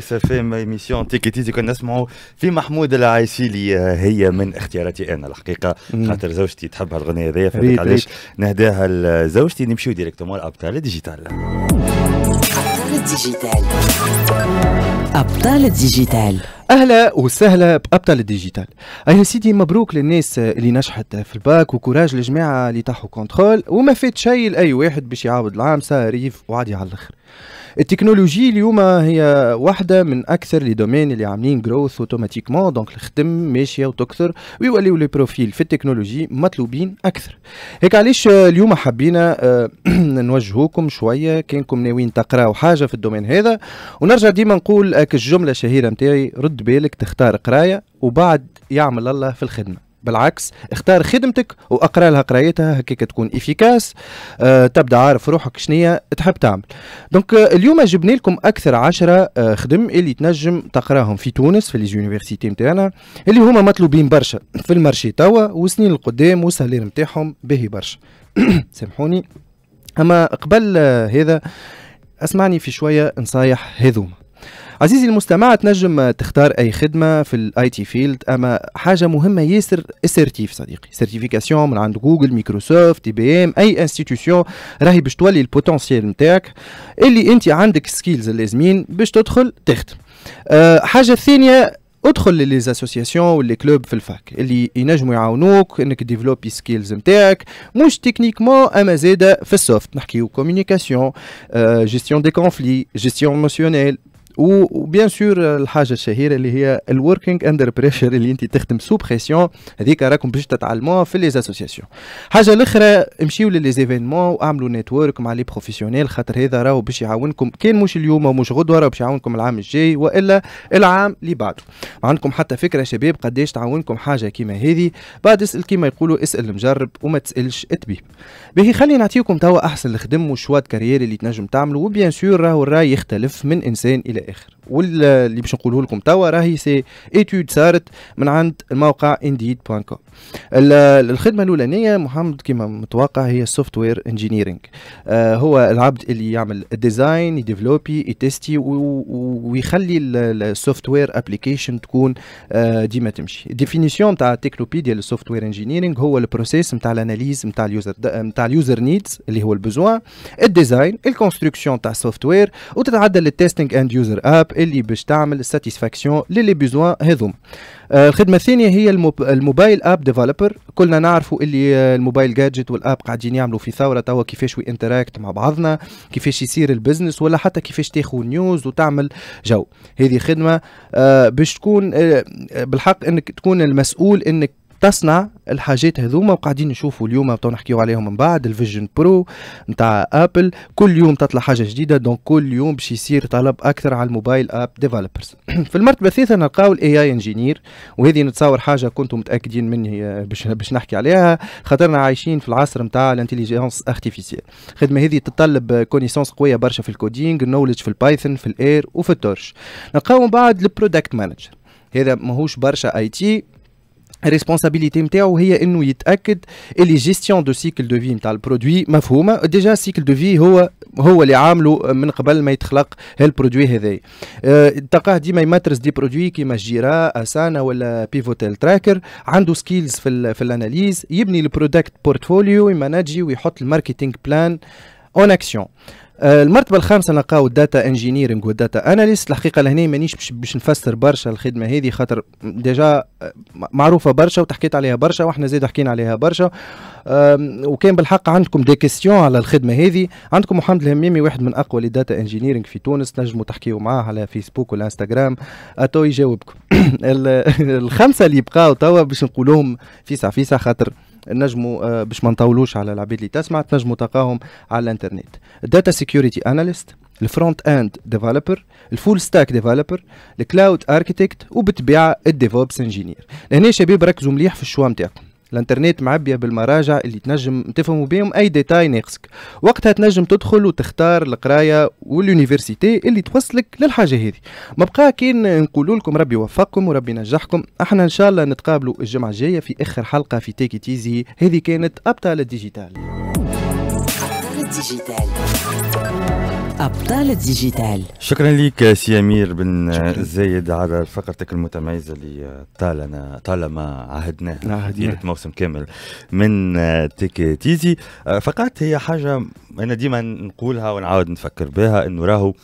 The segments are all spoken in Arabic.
في ما ايميسيون تيكيتيزي كنا نسمعوا في محمود اللي هي من اختياراتي انا الحقيقه خاطر زوجتي تحب هالغنيه هذيا فهمت علاش نهداها لزوجتي نمشيو ديريكتومون لابطال ديجيتال ابطال ديجيتال ابطال اهلا وسهلا بابطال الديجيتال ايا سيدي مبروك للناس اللي نجحت في الباك وكوراج للجماعه اللي طاحوا كونترول وما فات شيء لاي واحد باش يعاود العام ساريف وعادي على الاخر التكنولوجي اليوم هي واحدة من أكثر لي دومين اللي عاملين جروث اوتوماتيكمون دونك الخدم ماشية وتكثر ويوليو لي بروفيل في التكنولوجي مطلوبين أكثر هيك علاش اليوم حبينا آه، نوجهوكم شوية كانكم ناويين تقراو حاجة في الدومين هذا ونرجع ديما نقول الجملة آه، الشهيرة نتاعي رد تشد بالك تختار قرايه وبعد يعمل الله في الخدمه بالعكس اختار خدمتك واقرا لها قرايتها هكاك تكون افيكاس أه تبدا عارف روحك شنية تحب تعمل دونك آه، اليوم جبنا لكم اكثر عشرة أه خدم اللي تنجم تقراهم في تونس في ليزونيفرسيتي نتاعنا اللي هما مطلوبين برشا في المارشي توا وسنين القدام والسالير نتاعهم باهي برشا سامحوني اما قبل آه، هذا اسمعني في شويه نصايح هذوما عزيزي المستمع تنجم تختار اي خدمه في الاي تي فيلد اما حاجه مهمه ياسر اسرتيف صديقي سيرتيفيكاسيون من عند جوجل مايكروسوفت اي بي ام اي انستيتيوشن راهي باش تولي البوتنسيال نتاعك اللي انت عندك سكيلز اللازمين باش تدخل تخدم أه حاجه ثانيه ادخل للاسوسياسيون واللي كلوب في الفاك اللي ينجموا يعاونوك انك ديفلوبي سكيلز نتاعك مش تكنيكمون اما زاده في السوفت نحكيو كوميونيكاسيون جيستيون دي كونفلي جيستيون ايموشنيل وبيان سور الحاجه الشهيره اللي هي الوركينج اندر بريشر اللي انت تخدم سو بريسيون هذيك راكم باش تتعلموها في لي اسوسياسيون حاجه الاخرى امشيو لليزيفينمون واعملوا نيتورك مع لي بروفيسيونيل خاطر هذا راهو باش يعاونكم كان مش اليوم ومش غدوه راهو باش يعاونكم العام الجاي والا العام اللي بعده ما عندكم حتى فكره شباب قداش تعاونكم حاجه كيما هذه بعد اسال كيما يقولوا اسال المجرب وما تسالش الطبيب باهي خلينا نعطيكم توا احسن الخدم وشواد كارير اللي تنجم تعملوا وبيان سور راهو الراي يختلف من انسان الى اخر واللي باش نقوله لكم توا راهي سي ايتود صارت من عند الموقع انديد بوان كوم الخدمه الاولانيه محمد كما متوقع هي السوفت وير انجينيرينغ هو العبد اللي يعمل الديزاين يديفلوبي يتستي ويخلي السوفت وير ابليكيشن تكون آه، ديما تمشي الديفينيسيون تاع تكنوبيديا للسوفت وير انجينيرينغ هو البروسيس نتاع الاناليز نتاع اليوزر نتاع اليوزر نيدز اللي هو البزوان الديزاين الكونستركسيون تاع السوفت وير وتتعدل للتستينغ اند يوزر اب اللي باش تعمل ساتيسفاكسيون للي بيزوان هذوما آه، الخدمه الثانيه هي الموبايل اب ديفلوبر كلنا نعرفوا اللي الموبايل جادجت والاب قاعدين يعملوا في ثوره توا كيفاش وي انتراكت مع بعضنا كيفاش يصير البزنس ولا حتى كيفاش تاخذ نيوز وتعمل جو هذه خدمه آه، باش تكون آه، بالحق انك تكون المسؤول انك تصنع الحاجات هذوما وقاعدين نشوفوا اليوم تو نحكيو عليهم من بعد الفيجن برو نتاع ابل كل يوم تطلع حاجه جديده دونك كل يوم باش يصير طلب اكثر على الموبايل اب ديفلوبرز في المرتبه الثالثه نلقاو الاي اي انجينير وهذه نتصور حاجه كنتم متاكدين مني آه، باش نحكي عليها خاطرنا عايشين في العصر نتاع الانتليجنس ارتيفيسيال الخدمه هذه تتطلب كونيسونس قويه برشا في الكودينغ نولج في البايثون في الاير وفي التورش نلقاو من بعد البرودكت مانجر هذا ماهوش برشا اي تي الريسبونسابيلتي نتاعو هي انه يتاكد اللي جيستيون دو سيكل دو في نتاع البرودوي مفهومه ديجا سيكل دو في هو هو اللي عامله من قبل ما يتخلق هالبرودوي هذايا أه تلقاه ديما يماترس دي برودوي كيما جيرا اسانا ولا بيفوتيل تراكر عنده سكيلز في في الاناليز يبني البرودكت بورتفوليو يماناجي ويحط الماركتينغ بلان اون اكسيون آه، المرتبه الخامسه نلقاو الداتا انجينيرينغ والداتا اناليست الحقيقه لهنا مانيش باش باش نفسر برشا الخدمه هذه خاطر ديجا آه، معروفه برشا وتحكيت عليها برشا واحنا زاد حكينا عليها برشا وكان بالحق عندكم دي كيستيون على الخدمه هذه عندكم محمد الهميمي واحد من اقوى لي داتا انجينيرينغ في تونس تنجموا تحكيوا معاه على فيسبوك ولا انستغرام اتو يجاوبكم الخمسه اللي بقاو توا باش نقولوهم فيسع فيسع خاطر نجموا آه، باش ما نطولوش على العبيد اللي تسمع تنجموا تلقاهم على الانترنت داتا سيكيورتي اناليست الفرونت اند ديفلوبر الفول ستاك ديفلوبر الكلاود اركيتكت وبالطبيعه الديفوبس انجينير لهنا شباب ركزوا مليح في الشوا نتاعكم الانترنت معبيه بالمراجع اللي تنجم تفهموا بهم اي ديتاي ناقصك وقتها تنجم تدخل وتختار القرايه واليونيفرسيتي اللي توصلك للحاجه هذه ما بقى كان نقول لكم ربي يوفقكم وربي ينجحكم احنا ان شاء الله نتقابلوا الجمعه الجايه في اخر حلقه في تيكي تيزي هذه كانت ابطال الديجيتال الديجيتال أبطال الديجيتال شكرا لك سي أمير بن زايد على فقرتك المتميزة اللي طالنا طالما عهدناها عهدناها موسم كامل من تيك تيزي فقط هي حاجة أنا ديما نقولها ونعاود نفكر بها أنه راهو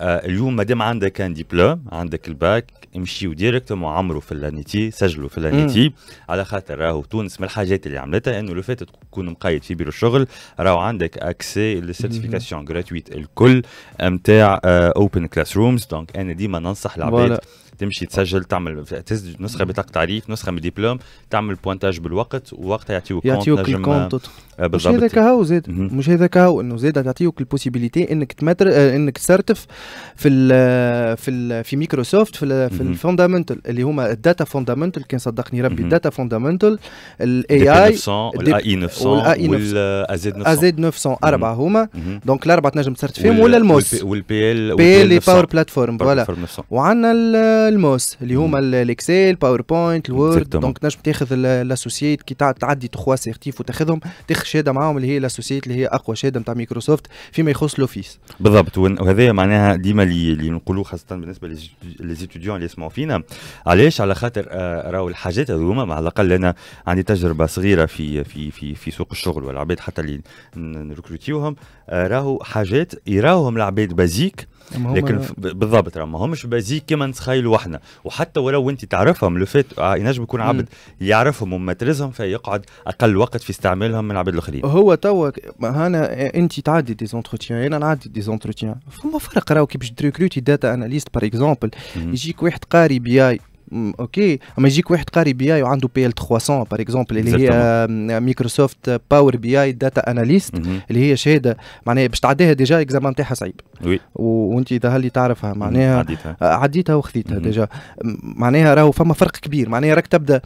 آه، اليوم ما دام عندك ان ديبلوم عندك الباك امشيو ديريكتومون وعمرو في اللانيتي سجلوا في اللانيتي على خاطر راهو تونس من الحاجات اللي عملتها انه لو فات تكون مقيد في بيرو الشغل راهو عندك اكسي للسيرتيفيكاسيون غراتويت الكل نتاع اوبن كلاس رومز دونك انا ديما ننصح العباد تمشي تسجل تعمل تسجل نسخه بطاقه تعريف نسخه من ديبلوم تعمل بوانتاج بالوقت ووقتها يعطيوك يعطيوك الكونت بالضبط آه، مش هذاك هو زاد مش هذاك هو انه زاد تعطيوك البوسيبيليتي انك تمتر آه، انك تسرتف في الـ في الـ آه، في مايكروسوفت في ال في الفوندامنتال اللي هما الداتا فوندامنتال كان صدقني ربي الداتا فوندامنتال الاي اي 900 والاي 900 والازد 900 ازيد 900 اربعه هما دونك الاربعه تنجم تسرتف فيهم ولا الموس والبي ال والبي ال باور بلاتفورم فوالا وعندنا الموس اللي هما الاكسل باوربوينت الوورد دونك نجم تاخذ الاسوسييت كي تعدي تخوا سيرتيف وتاخذهم تاخذ شهاده معاهم اللي هي الاسوسييت اللي هي اقوى شهاده نتاع مايكروسوفت فيما يخص لوفيس بالضبط وهذا معناها ديما اللي نقولوه خاصه بالنسبه ليزيتوديون اللي يسمعوا فينا علاش على خاطر آه، راهو الحاجات هذوما على الاقل انا عندي تجربه صغيره في في في في سوق الشغل والعباد حتى اللي نركروتيوهم آه، راهو حاجات يراوهم العباد بازيك لكن بالضبط ما همش بازيك كما نتخيلوا احنا وحتى ولو انت تعرفهم فات ينجم يكون عبد يعرفهم ترزهم فيقعد اقل وقت في استعمالهم من العباد الاخرين هو توا هنا انت تعدي دي زونتروتيان انا نعدي دي زونتروتيان فما فرق راهو كي باش تريكروتي داتا اناليست باغ اكزومبل يجيك واحد قاري بي اي اوكي اما يجيك واحد قاري بي اي وعنده بي ال 300 باغ اكزومبل اللي هي مايكروسوفت باور بي اي داتا اناليست اللي هي شهاده معناها باش تعديها ديجا اكزامان تاعها صعيب وي وانت ظهر لي تعرفها معناها عديتها عديتها وخذيتها ديجا معناها راهو فما فرق كبير معناها راك تبدا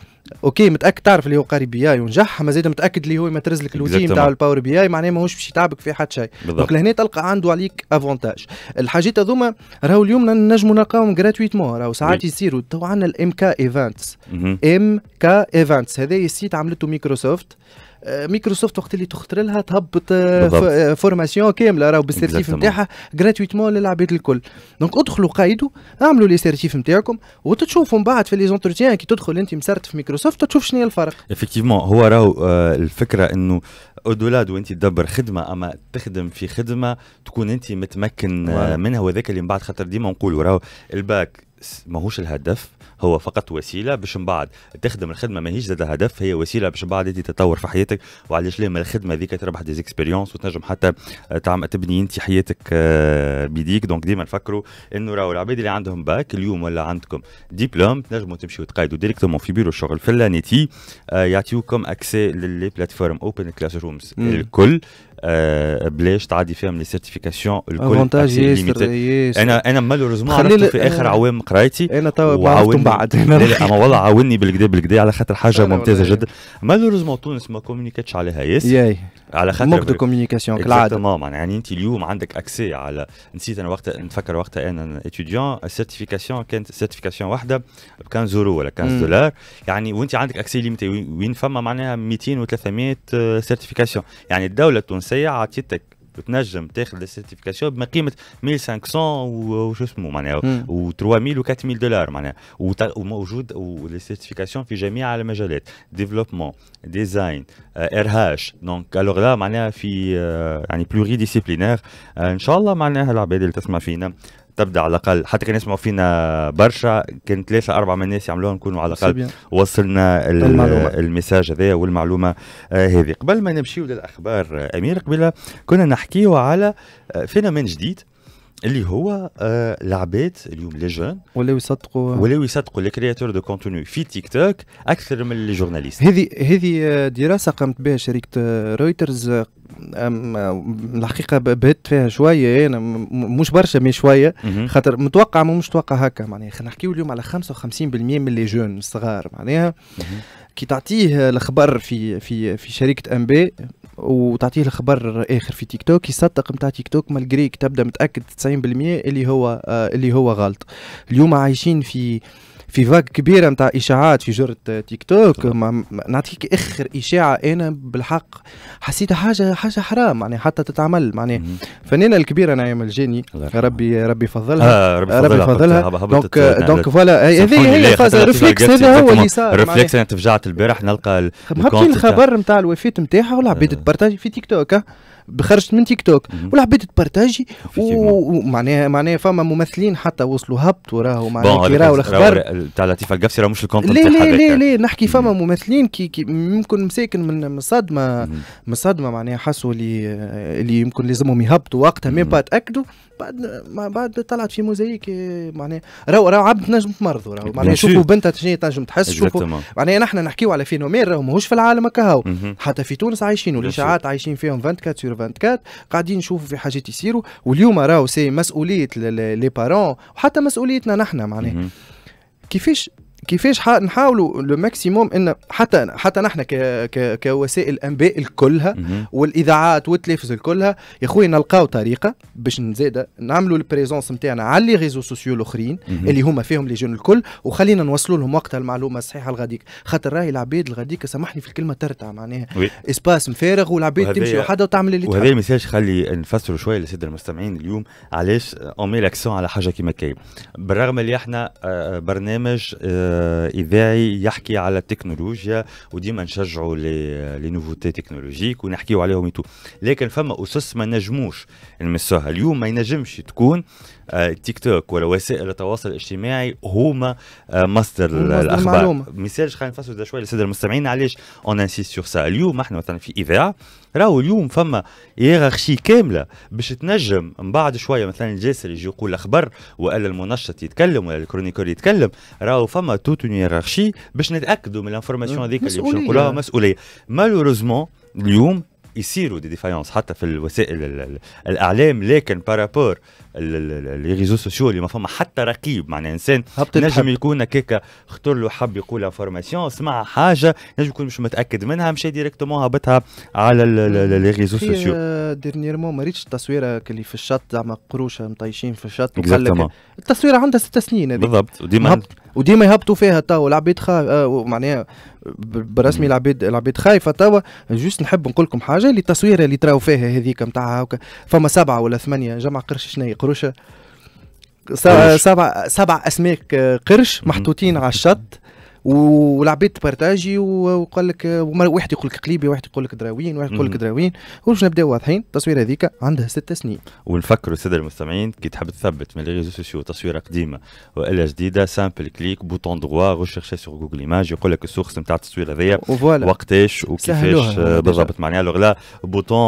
اوكي متاكد تعرف اللي هو قاري بي اي ونجح اما زيد متاكد اللي هو ما لك الوتيم نتاع الباور بي اي معناها ماهوش باش يتعبك في حد شيء دونك لهنا تلقى عنده عليك افونتاج الحاجات هذوما راهو اليوم نجموا نلقاهم جراتويتمون راهو ساعات يصيروا تو عندنا ام كا ايفنتس ام كا ايفنتس هذا سيت عملته ميكروسوفت آه، ميكروسوفت وقت اللي تخطر لها تهبط آه، فورماسيون آه، كامله راهو بالسيرتيف نتاعها غراتويتمون للعباد الكل دونك ادخلوا قايدوا اعملوا لي سيرتيف نتاعكم وتشوفوا من بعد في لي زونتروتيان كي تدخل انت مسرت في ميكروسوفت تشوف شنو الفرق افكتيفمون هو راهو الفكره انه اودولاد وانت تدبر خدمه اما تخدم في خدمه تكون انت متمكن منها وذاك اللي من بعد خاطر ديما نقولوا راهو الباك ماهوش الهدف هو فقط وسيله باش من بعد تخدم الخدمه ماهيش زاد هدف هي وسيله باش من بعد انت تتطور في حياتك وعلاش ليه من الخدمه ذيك تربح دي زيكسبيريونس وتنجم حتى آه، تعمل تبني انت حياتك آه، بيديك دونك ديما نفكروا انه راهو العباد اللي عندهم باك اليوم ولا عندكم ديبلوم تنجموا تمشيوا تقايدوا ديريكتومون في بيرو الشغل في اللانيتي آه، يعطيوكم اكسي للي بلاتفورم اوبن كلاس رومز الكل آه، بلاش تعدي فيهم لي سيرتيفيكاسيون الكل ياسر انا انا مالوريزمون عرفت في اخر آه، عوام قرايتي انا توا وعاوني بعد لا لا اما والله عاوني بالكدا بالكدا على خاطر حاجه ممتازه جدا مالوريزمون تونس ما كومونيكاتش عليها ياسر على خاطر موك دو كومونيكاسيون كالعاده تماما يعني انت اليوم عندك اكسي على نسيت انا وقتها نتفكر وقتها انا اتيديون السيرتيفيكاسيون كانت سيرتيفيكاسيون واحده ب 15 يورو ولا 15 دولار يعني وانت عندك اكسي ليميتي وين فما معناها 200 و 300 سيرتيفيكاسيون يعني الدوله التونسيه النفسيه عطيتك تنجم تاخذ السيرتيفيكاسيون بقيمه 1500 وشو اسمه معناها و3000 و4000 دولار معناها وموجود السيرتيفيكاسيون في جميع المجالات ديفلوبمون ديزاين ار هاش دونك الوغ لا معناها في آه، يعني بلوري ديسيبلينير آه، ان شاء الله معناها العباد اللي تسمع فينا تبدا على الاقل حتى كان يسمعوا فينا برشا كان ثلاثه اربعه من الناس يعملوها نكونوا على الاقل وصلنا المساج هذايا والمعلومه آه، هذه قبل ما نمشيو للاخبار آه، امير قبيله كنا نحكيو على آه، فينومين جديد اللي هو آه، العباد اليوم لي جون ولاو يصدقوا ولاو يصدقوا لي كرياتور دو كونتوني في تيك توك اكثر من لي جورناليست هذه هذه دراسه قامت بها شركه رويترز الحقيقه بهت فيها شويه إيه، انا مش برشا مي شويه خاطر متوقع مش متوقع هكا معناها خلينا نحكيو اليوم على 55% من لي جون الصغار معناها كي تعطيه الخبر في في في شركه انباء وتعطيه الخبر اخر في تيك توك يصدق نتاع تيك توك مالجريك تبدا متاكد 90% اللي هو آه، اللي هو غلط اليوم عايشين في في فاك كبيره نتاع اشاعات في جره تيك توك نعطيك اخر اشاعه انا بالحق حسيتها حاجه حاجه حرام يعني حتى تتعمل يعني فنانه الكبيره نعيم الجاني ربي ربي يفضلها آه ربي يفضلها دونك دونك فوالا هذه هي ريفليكس هذا هو اللي صار ريفليكس انا تفجعت البارح نلقى مهبطين الخبر نتاع الوفاه نتاعها والعباد آه. تبارتاجي في تيك توك آه. خرجت من تيك توك ولا حبيت تبارتاجي ومعناها معناها فما ممثلين حتى وصلوا هبط وراهو معناها كي راهو الاخبار تاع لطيف القفصي راهو مش الكونتنت لا لا لا لا نحكي فما ممثلين كي, كي يمكن مساكن من صدمه من صدمه معناها حسوا اللي اللي يمكن لازمهم يهبطوا وقتها مي با تاكدوا بعد ما بعد طلعت في موزايك معناها راهو راهو عبد نجم تمرضوا راهو معناها شوفوا بنتها تجي تنجم تحس شوفوا معناها نحن نحكيو على فينومين راهو ماهوش في العالم هكا حتى في تونس عايشين والاشاعات عايشين فيهم 24 سير 24 قاعدين نشوفوا في حاجات يصيروا واليوم راهو سي مسؤوليه لي بارون وحتى مسؤوليتنا نحن معناها كيفاش كيفاش نحاولوا لو ماكسيموم ان حتى حتى نحن ك ك كوسائل انباء الكلها والاذاعات والتلفز الكلها يا خويا نلقاو طريقه باش نزيد نعملوا البريزونس نتاعنا على لي ريزو سوسيو الاخرين اللي هما فيهم لي جون الكل وخلينا نوصلوا لهم وقتها المعلومه الصحيحه الغاديك خاطر راهي العباد الغاديك سامحني في الكلمه ترتع معناها اسباس مفارغ والعباد تمشي وحده وتعمل اللي وهذا المساج خلي نفسروا شويه للساده المستمعين اليوم علاش اون مي على حاجه كيما كاين بالرغم اللي احنا آه، برنامج آه، اذاعي يحكي على التكنولوجيا وديما نشجعوا لي نوفوتي تكنولوجيك ونحكيو عليهم يتو لكن فما اسس ما نجموش نمسوها اليوم ما ينجمش تكون التيك آه، توك ولا وسائل التواصل الاجتماعي هما آه، مصدر الاخبار المعلومة. مثال خلينا نفسر شوي للساده المستمعين علاش اون انسيست سور سا اليوم احنا مثلا في اذاعه راهو اليوم فما هيراغشي كامله باش تنجم من بعد شويه مثلا الجاسر يجي يقول الاخبار والا المنشط يتكلم ولا الكرونيكور يتكلم راهو فما توت اون باش نتاكدوا من الانفورماسيون آه، هذيك اللي باش نقولها مسؤوليه مالوروزمون اليوم يصيروا دي ديفايونس حتى في الوسائل الاعلام لكن بارابور لي ريزو سوسيو اللي ما فما حتى رقيب معناها انسان نجم يكون هكاك خطر له حب يقول انفورماسيون سمع حاجه نجم يكون مش متاكد منها مشى ديريكتومون هبطها على لي ريزو سوسيو ديرنييرمون ما ريتش التصويره اللي في الشط زعما قروشه مطيشين في الشط التصويره عندها ست سنين بالضبط وديما وديما يهبطوا فيها تو العباد خا آه، معناها برسمي العباد العباد خايفه توا جوست نحب نقول لكم حاجه اللي التصويره اللي تراو فيها هذيك نتاع فما سبعه ولا ثمانيه جمع قرش شنو قروشه سبع سبع اسماك آه، قرش محطوطين على الشط والعبيد تبارتاجي وقال لك واحد يقول لك قليبي واحد يقول لك دراوين واحد يقول لك دراوين وش نبداو واضحين التصويره هذيك عندها ست سنين ونفكروا الساده المستمعين كي تحب تثبت من لي ريزو سوسيو تصويره قديمه والا جديده سامبل كليك بوتون دغوا غوشيرشي سور جوجل ايماج يقول لك السورس نتاع التصوير هذايا وقتاش وكيفاش آه، بالضبط معناها الوغ لا بوتون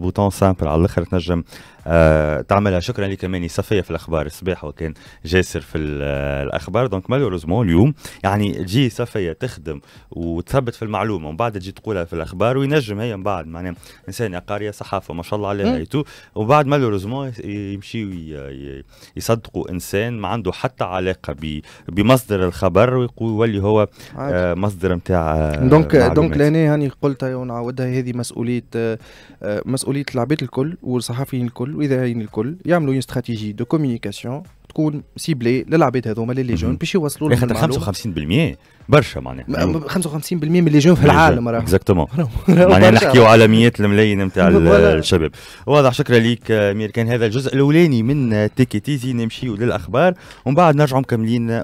بوتون سامبل على الاخر تنجم آه تعملها شكرا لك ماني صفيه في الاخبار الصباح وكان جاسر في آه، الاخبار دونك مالوروزمون اليوم يعني تجي صفية تخدم وتثبت في المعلومه ومن بعد تجي تقولها في الاخبار وينجم هي من بعد معناها انسان قاريه صحافه ما شاء الله عليها ايتو ومن بعد مالوريزمون يمشي يصدقوا انسان ما عنده حتى علاقه بمصدر الخبر ويولي هو آه، مصدر نتاع آه، دونك دونك لهنا هاني يعني قلتها ونعاودها هذه مسؤوليه آه، مسؤوليه العباد الكل والصحفيين الكل والإذاعيين الكل يعملوا استراتيجي دو كوميونيكاسيون تكون سيبلي للعباد هذوما لي جون باش يوصلوا لهم خاطر 55% برشا معناها 55% من لي جون في العالم راه اكزاكتومون معناها نحكيو على مئات الملايين نتاع الشباب واضح شكرا ليك آه، امير كان هذا الجزء الاولاني من آه، تيكي تيزي نمشيو للاخبار ومن بعد نرجعو مكملين آه،